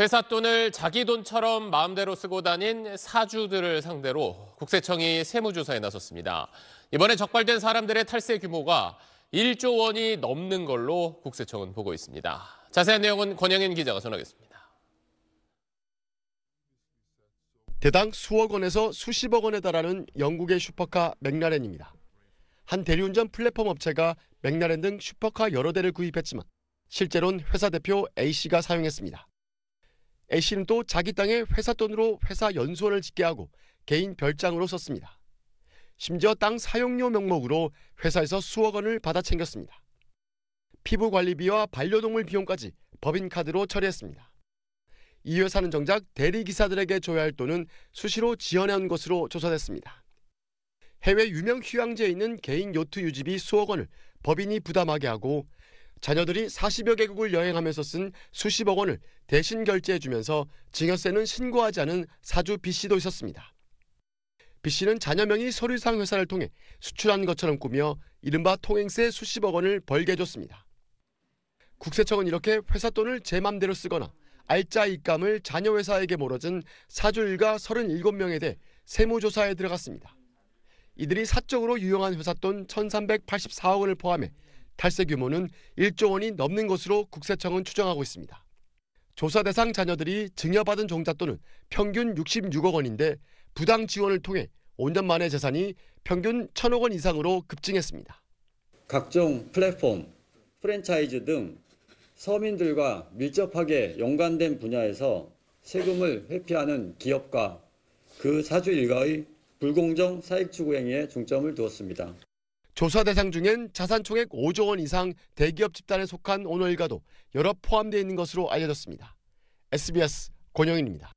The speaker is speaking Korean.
회사 돈을 자기 돈처럼 마음대로 쓰고 다닌 사주들을 상대로 국세청이 세무조사에 나섰습니다. 이번에 적발된 사람들의 탈세 규모가 1조 원이 넘는 걸로 국세청은 보고 있습니다. 자세한 내용은 권영인 기자가 전하겠습니다. 대당 수억 원에서 수십억 원에 달하는 영국의 슈퍼카 맥라렌입니다. 한 대리운전 플랫폼 업체가 맥라렌 등 슈퍼카 여러 대를 구입했지만 실제로는 회사 대표 A씨가 사용했습니다. 애씨는또 자기 땅에 회사 돈으로 회사 연수원을 짓게 하고 개인 별장으로 썼습니다. 심지어 땅 사용료 명목으로 회사에서 수억 원을 받아 챙겼습니다. 피부 관리비와 반려동물 비용까지 법인카드로 처리했습니다. 이 회사는 정작 대리기사들에게 줘야 할 돈은 수시로 지연해온 것으로 조사됐습니다. 해외 유명 휴양지에 있는 개인 요트 유지비 수억 원을 법인이 부담하게 하고 자녀들이 40여 개국을 여행하면서 쓴 수십억 원을 대신 결제해주면서 증여세는 신고하지 않은 사주 B씨도 있었습니다. B씨는 자녀 명이 서류상 회사를 통해 수출한 것처럼 꾸며 이른바 통행세 수십억 원을 벌게 해줬습니다. 국세청은 이렇게 회사 돈을 제 맘대로 쓰거나 알짜 입감을 자녀 회사에게 몰아준 사주 일가 37명에 대해 세무조사에 들어갔습니다. 이들이 사적으로 유용한 회삿돈 1,384억 원을 포함해 탈세 규모는 1조 원이 넘는 것으로 국세청은 추정하고 있습니다. 조사 대상 자녀들이 증여받은 종자 또는 평균 66억 원인데 부당 지원을 통해 5년 만에 재산이 평균 1천억 원 이상으로 급증했습니다. 각종 플랫폼, 프랜차이즈 등 서민들과 밀접하게 연관된 분야에서 세금을 회피하는 기업과 그 사주 일가의 불공정 사익 추구 행위에 중점을 두었습니다. 조사 대상 중엔 자산 총액 5조 원 이상 대기업 집단에 속한 오너일가도 여러 포함되어 있는 것으로 알려졌습니다. SBS 권영입니다.